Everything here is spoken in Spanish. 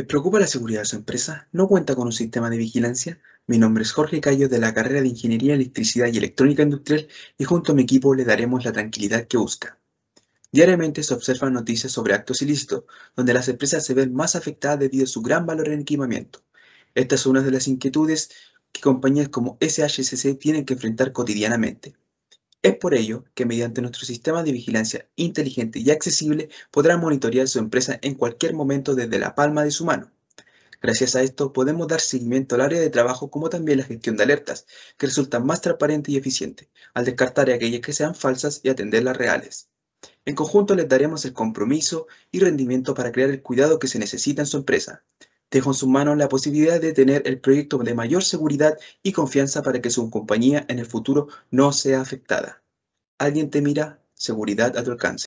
¿Les preocupa la seguridad de su empresa? ¿No cuenta con un sistema de vigilancia? Mi nombre es Jorge Cayo de la carrera de Ingeniería, Electricidad y Electrónica Industrial y junto a mi equipo le daremos la tranquilidad que busca. Diariamente se observan noticias sobre actos ilícitos, donde las empresas se ven más afectadas debido a su gran valor en equipamiento. Esta es una de las inquietudes que compañías como SHCC tienen que enfrentar cotidianamente. Es por ello que mediante nuestro sistema de vigilancia inteligente y accesible podrá monitorear su empresa en cualquier momento desde la palma de su mano. Gracias a esto podemos dar seguimiento al área de trabajo como también la gestión de alertas, que resulta más transparente y eficiente, al descartar aquellas que sean falsas y atender las reales. En conjunto les daremos el compromiso y rendimiento para crear el cuidado que se necesita en su empresa, Dejo en sus manos la posibilidad de tener el proyecto de mayor seguridad y confianza para que su compañía en el futuro no sea afectada. Alguien te mira, seguridad a tu alcance.